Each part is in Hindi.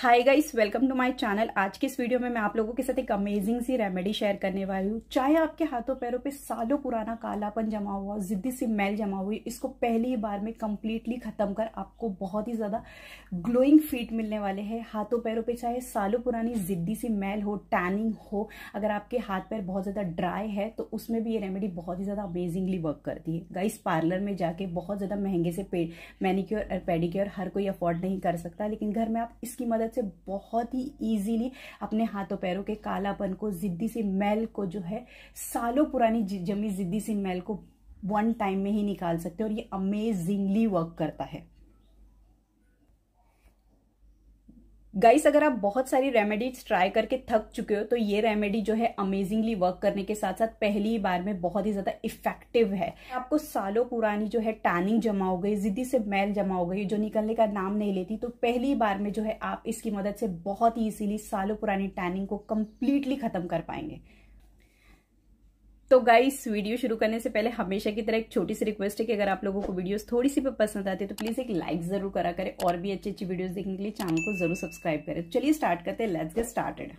hi guys welcome to my channel आज की इस वीडियो में मैं आप लोगों के साथ एक अमेजिंग सी रेमेडी शेयर करने वाली हूँ चाहे आपके हाथों पैरों पे सालों पुराना कालापन जमा हुआ जिद्दी सी मैल जमा हुई इसको पहली बार में कम्प्लीटली खत्म कर आपको बहुत ही ज़्यादा ग्लोइंग फीट मिलने वाले हैं हाथों पैरों पे चाहे सालों पुरानी जिद्दी सी मैल हो टैनिंग हो अगर आपके हाथ पैर बहुत ज़्यादा ड्राई है तो उसमें भी ये रेमेडी बहुत ही ज़्यादा अमेजिंगली वर्क करती है गाइस पार्लर में जाके बहुत ज़्यादा महंगे से पेड मैनिक्योर और पेडिक्योर हर कोई अफोर्ड नहीं कर सकता लेकिन घर में आप इसकी मदद मदद से बहुत ही ईजीली अपने हाथों पैरों के कालापन को जिद्दी सी मैल को जो है सालों पुरानी जमी जिद्दी सी मैल को वन टाइम में ही निकाल सकते हैं और ये अमेजिंगली वर्क करता है गाइस अगर आप बहुत सारी रेमेडीज ट्राई करके थक चुके हो तो ये रेमेडी जो है अमेजिंगली वर्क करने के साथ साथ पहली बार में बहुत ही ज्यादा इफेक्टिव है आपको सालों पुरानी जो है टैनिंग जमा हो गई जिद्दी से मैल जमा हो गई जो निकलने का नाम नहीं लेती तो पहली बार में जो है आप इसकी मदद से बहुत ही इजीली सालों पुरानी टैनिंग को कम्प्लीटली खत्म कर पाएंगे तो गाइस वीडियो शुरू करने से पहले हमेशा की तरह एक छोटी सी रिक्वेस्ट है कि अगर आप लोगों को वीडियोस थोड़ी सी भी पसंद आती है तो प्लीज एक लाइक जरूर करा करें और भी अच्छी अच्छी वीडियोस देखने के लिए चैनल को जरूर सब्सक्राइब करें चलिए स्टार्ट करते हैं लेट्स गेट स्टार्टेड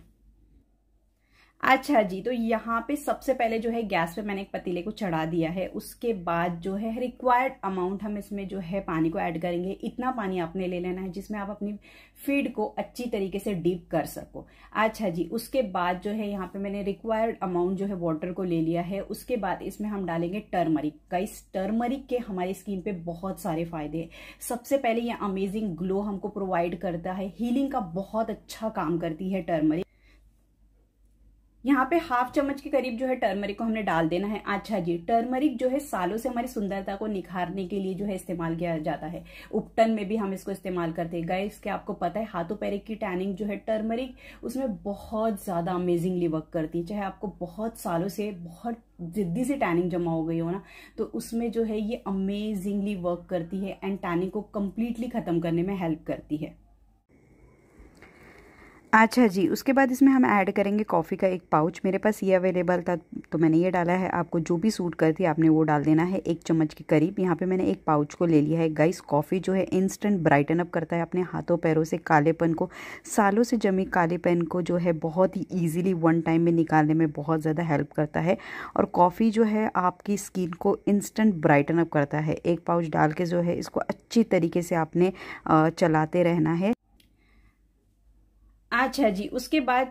अच्छा जी तो यहाँ पे सबसे पहले जो है गैस पे मैंने एक पतीले को चढ़ा दिया है उसके बाद जो है रिक्वायर्ड अमाउंट हम इसमें जो है पानी को ऐड करेंगे इतना पानी आपने ले लेना है जिसमें आप अपनी फीड को अच्छी तरीके से डीप कर सको अच्छा जी उसके बाद जो है यहाँ पे मैंने रिक्वायर्ड अमाउंट जो है वाटर को ले लिया है उसके बाद इसमें हम डालेंगे टर्मरिक का इस टर्मरिक के हमारी स्किन पे बहुत सारे फायदे है सबसे पहले ये अमेजिंग ग्लो हमको प्रोवाइड करता है हीलिंग का बहुत अच्छा काम करती है टर्मरिक यहाँ पे हाफ चम्मच के करीब जो है टर्मरिक को हमने डाल देना है अच्छा जी टर्मरिक जो है सालों से हमारी सुंदरता को निखारने के लिए जो है इस्तेमाल किया जाता है उपटन में भी हम इसको इस्तेमाल करते हैं गए इसके आपको पता है हाथों पैर की टैनिंग जो है टर्मरिक उसमें बहुत ज्यादा अमेजिंगली वर्क करती है चाहे आपको बहुत सालों से बहुत जिद्दी से टैनिंग जमा हो गई हो ना तो उसमें जो है ये अमेजिंगली वर्क करती है एंड टैनिंग को कम्प्लीटली खत्म करने में हेल्प करती है अच्छा जी उसके बाद इसमें हम ऐड करेंगे कॉफ़ी का एक पाउच मेरे पास ये अवेलेबल था तो मैंने ये डाला है आपको जो भी सूट करती है आपने वो डाल देना है एक चम्मच के करीब यहाँ पे मैंने एक पाउच को ले लिया है गाइस कॉफ़ी जो है इंस्टेंट ब्राइटन अप करता है अपने हाथों पैरों से कालेपन को सालों से जमी कालेपन को जो है बहुत ही ईजिली वन टाइम में निकालने में बहुत ज़्यादा हेल्प करता है और कॉफ़ी जो है आपकी स्किन को इंस्टेंट ब्राइटन अप करता है एक पाउच डाल के जो है इसको अच्छी तरीके से आपने चलाते रहना है अच्छा जी उसके बाद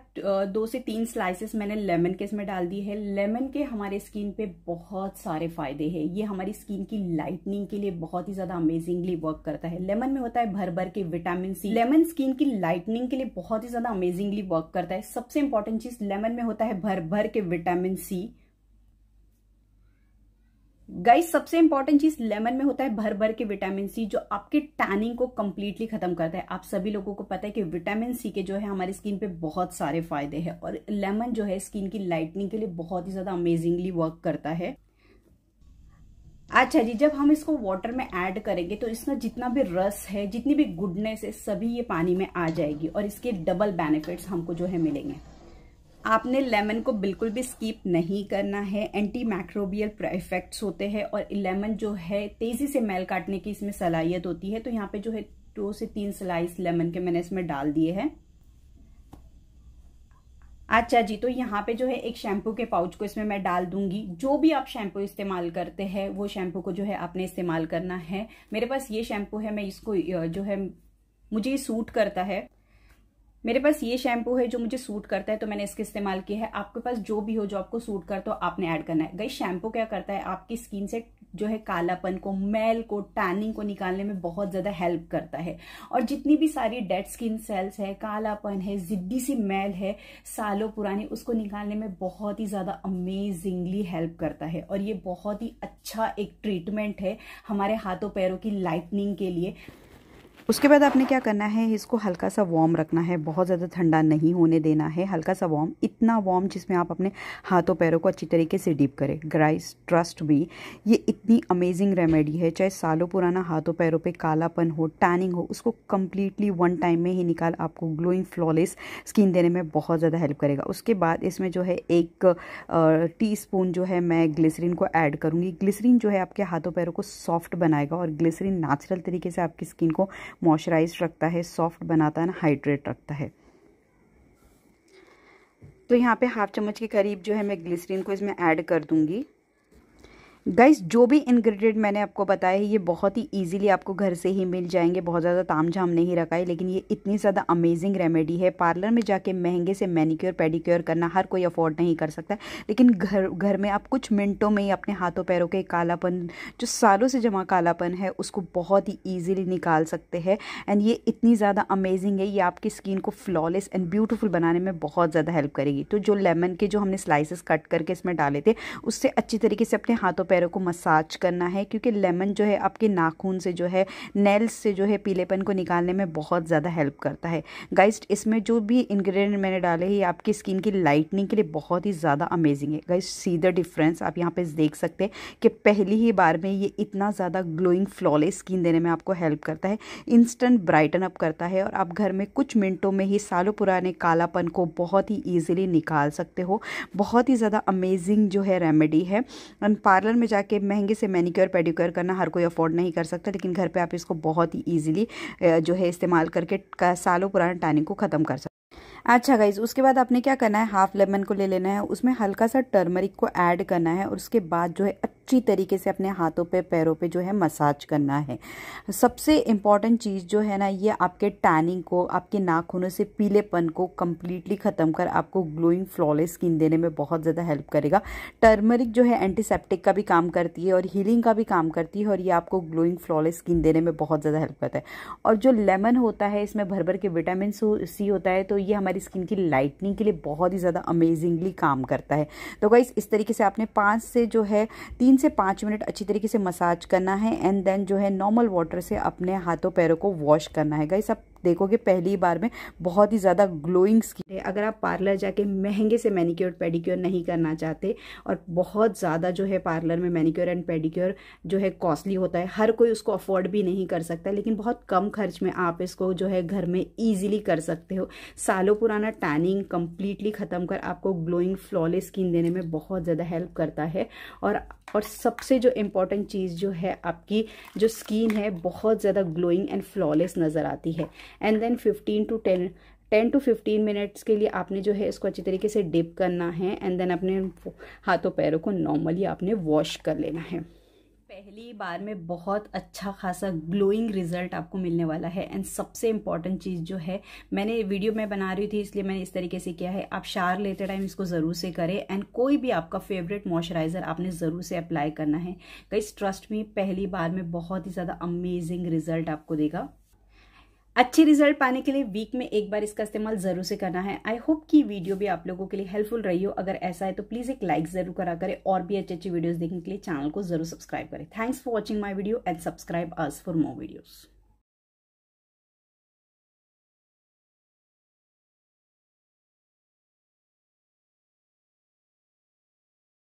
दो से तीन स्लाइसेस मैंने लेमन के इसमें डाल दी है लेमन के हमारे स्किन पे बहुत सारे फायदे हैं ये हमारी स्किन की लाइटनिंग के लिए बहुत ही ज्यादा अमेजिंगली वर्क करता है लेमन में होता है भर भर के विटामिन सी लेमन स्किन की लाइटनिंग के लिए बहुत ही ज्यादा अमेजिंगली वर्क करता है सबसे इंपॉर्टेंट चीज लेमन में होता है भर भर के विटामिन सी गाइस सबसे इंपॉर्टेंट चीज लेमन में होता है भर भर के विटामिन सी जो आपके टैनिंग को कंप्लीटली खत्म करता है आप सभी लोगों को पता है कि विटामिन सी के जो है हमारी स्किन पे बहुत सारे फायदे हैं और लेमन जो है स्किन की लाइटनिंग के लिए बहुत ही ज्यादा अमेजिंगली वर्क करता है अच्छा जी जब हम इसको वाटर में ऐड करेंगे तो इसमें जितना भी रस है जितनी भी गुडनेस है सभी ये पानी में आ जाएगी और इसके डबल बेनिफिट्स हमको जो है मिलेंगे आपने लेमन को बिल्कुल भी स्कीप नहीं करना है एंटी मैक्रोबियल इफेक्ट्स होते हैं और लेमन जो है तेजी से मैल काटने की इसमें सलाहियत होती है तो यहाँ पे जो है दो से तीन स्लाइस लेमन के मैंने इसमें डाल दिए हैं अच्छा जी तो यहाँ पे जो है एक शैम्पू के पाउच को इसमें मैं डाल दूंगी जो भी आप शैम्पू इस्तेमाल करते हैं वो शैम्पू को जो है आपने इस्तेमाल करना है मेरे पास ये शैम्पू है मैं इसको जो है मुझे ये सूट करता है मेरे पास ये शैम्पू है जो मुझे सूट करता है तो मैंने इसके इस्तेमाल किया है आपके पास जो भी हो जो आपको सूट करता तो आपने ऐड करना है गई शैम्पू क्या करता है आपकी स्किन से जो है कालापन को मैल को टैनिंग को निकालने में बहुत ज़्यादा हेल्प करता है और जितनी भी सारी डेड स्किन सेल्स है कालापन है जिद्दी सी मैल है सालों पुरानी उसको निकालने में बहुत ही ज़्यादा अमेजिंगली हेल्प करता है और ये बहुत ही अच्छा एक ट्रीटमेंट है हमारे हाथों पैरों की लाइटनिंग के लिए उसके बाद आपने क्या करना है इसको हल्का सा वार्म रखना है बहुत ज़्यादा ठंडा नहीं होने देना है हल्का सा वार्म इतना वार्म जिसमें आप अपने हाथों पैरों को अच्छी तरीके से डीप करें ग्राइस ट्रस्ट भी ये इतनी अमेजिंग रेमेडी है चाहे सालों पुराना हाथों पैरों पे कालापन हो टैनिंग हो उसको कम्प्लीटली वन टाइम में ही निकाल आपको ग्लोइंग फ्लॉलेस स्किन देने में बहुत ज़्यादा हेल्प करेगा उसके बाद इसमें जो है एक टी स्पून जो है मैं ग्लिसरीन को ऐड करूँगी ग्लिसरीन जो है आपके हाथों पैरों को सॉफ्ट बनाएगा और ग्लिसरीन नेचुरल तरीके से आपकी स्किन को मॉइस्चराइज रखता है सॉफ्ट बनाता है ना हाइड्रेट रखता है तो यहाँ पे हाफ चम्मच के करीब जो है मैं ग्लिसरीन को इसमें ऐड कर दूँगी गाइस जो भी इंग्रेडिएंट मैंने आपको बताया है ये बहुत ही इजीली आपको घर से ही मिल जाएंगे बहुत ज़्यादा ताम झाम नहीं रखा है लेकिन ये इतनी ज़्यादा अमेजिंग रेमेडी है पार्लर में जाके महंगे से मैनीक्योर पेडिक्योर करना हर कोई अफोर्ड नहीं कर सकता लेकिन घर घर में आप कुछ मिनटों में ही अपने हाथों पैरों के कालापन जो सालों से जमा कालापन है उसको बहुत ही ईजिली निकाल सकते हैं एंड ये इतनी ज़्यादा अमेजिंग है ये आपकी स्किन को फ्लॉलेस एंड ब्यूटिफुल बनाने में बहुत ज़्यादा हेल्प करेगी तो जो लेमन के जो हमने स्लाइसिस कट करके इसमें डाले थे उससे अच्छी तरीके से अपने हाथों पैरों को मसाज करना है क्योंकि लेमन जो है आपके नाखून से जो है नेल्स से जो है पीलेपन को निकालने में बहुत ज़्यादा हेल्प करता है गाइस इसमें जो भी इंग्रेडिएंट मैंने डाले हैं ये आपकी स्किन की लाइटनिंग के लिए बहुत ही ज़्यादा अमेजिंग है गाइज सी द डिफरेंस आप यहाँ पे देख सकते हैं कि पहली ही बार में ये इतना ज़्यादा ग्लोइंग फ्लॉलेस स्किन देने में आपको हेल्प करता है इंस्टेंट ब्राइटन अप करता है और आप घर में कुछ मिनटों में ही सालों पुराने कालापन को बहुत ही ईजिली निकाल सकते हो बहुत ही ज़्यादा अमेजिंग जो है रेमेडी है एंड पार्लर में जाके महंगे से मैनिक्योर पेडिक्योर करना हर कोई अफोर्ड नहीं कर सकता लेकिन घर पर आप इसको बहुत ही ईजिली जो है इस्तेमाल करके सालों पुराने टैनिंग को ख़त्म कर सकते अच्छा गाइज उसके बाद आपने क्या करना है हाफ लेमन को ले लेना है उसमें हल्का सा टर्मरिक को ऐड करना है और उसके बाद जो है अच्छी तरीके से अपने हाथों पे पैरों पे जो है मसाज करना है सबसे इम्पॉर्टेंट चीज़ जो है ना ये आपके टैनिंग को आपके नाखूनों से पीलेपन को कम्प्लीटली ख़त्म कर आपको ग्लोइंग फ्लॉलेस स्किन देने में बहुत ज़्यादा हेल्प करेगा टर्मरिक जो है एंटीसेप्टिक का भी काम करती है और हीलिंग का भी काम करती है और ये आपको ग्लोइंग फ्लॉलेस स्किन देने में बहुत ज़्यादा हेल्प करता है और जो लेमन होता है इसमें भर भर के विटामिन सी होता है तो ये हमारे हमारी स्किन की लाइटनिंग के लिए बहुत ही ज़्यादा अमेजिंगली काम करता है तो गाइज इस तरीके से आपने पाँच से जो है तीन से पाँच मिनट अच्छी तरीके से मसाज करना है एंड देन जो है नॉर्मल वाटर से अपने हाथों पैरों को वॉश करना है गाइस आप देखोगे पहली बार में बहुत ही ज़्यादा ग्लोइंग स्किन है अगर आप पार्लर जाके महंगे से मैनिक्योर पेडिक्योर नहीं करना चाहते और बहुत ज़्यादा जो है पार्लर में मैनिक्योर एंड पेडिक्योर जो है कॉस्टली होता है हर कोई उसको अफोर्ड भी नहीं कर सकता लेकिन बहुत कम खर्च में आप इसको जो है घर में ईजिली कर सकते हो सालों पुराना टैनिंग कम्प्लीटली ख़त्म कर आपको ग्लोइंग फ्लॉलेस स्किन देने में बहुत ज़्यादा हेल्प करता है और और सबसे जो इम्पॉर्टेंट चीज़ जो है आपकी जो स्किन है बहुत ज़्यादा ग्लोइंग एंड फ्लॉलेस नज़र आती है and then fifteen to ten ten to fifteen minutes के लिए आपने जो है इसको अच्छी तरीके से डिप करना है एंड देन अपने हाथों पैरों को नॉर्मली आपने वॉश कर लेना है पहली बार में बहुत अच्छा खासा ग्लोइंग रिजल्ट आपको मिलने वाला है एंड सबसे इम्पॉर्टेंट चीज़ जो है मैंने वीडियो में बना रही थी इसलिए मैंने इस तरीके से किया है आप शार लेते टाइम इसको ज़रूर से करें एंड कोई भी आपका फेवरेट मॉइस्चराइज़र आपने ज़रूर से अप्लाई करना है कई ट्रस्ट में पहली बार में बहुत ही ज़्यादा अमेजिंग रिजल्ट आपको देगा अच्छे रिजल्ट पाने के लिए वीक में एक बार इसका इस्तेमाल जरूर से करना है आई होप कि वीडियो भी आप लोगों के लिए हेल्पफुल रही हो अगर ऐसा है तो प्लीज एक लाइक जरूर करा करें और भी अच्छी अच्छी वीडियोस देखने के लिए चैनल को जरूर सब्सक्राइब करें thanks for watching my video and subscribe us for more videos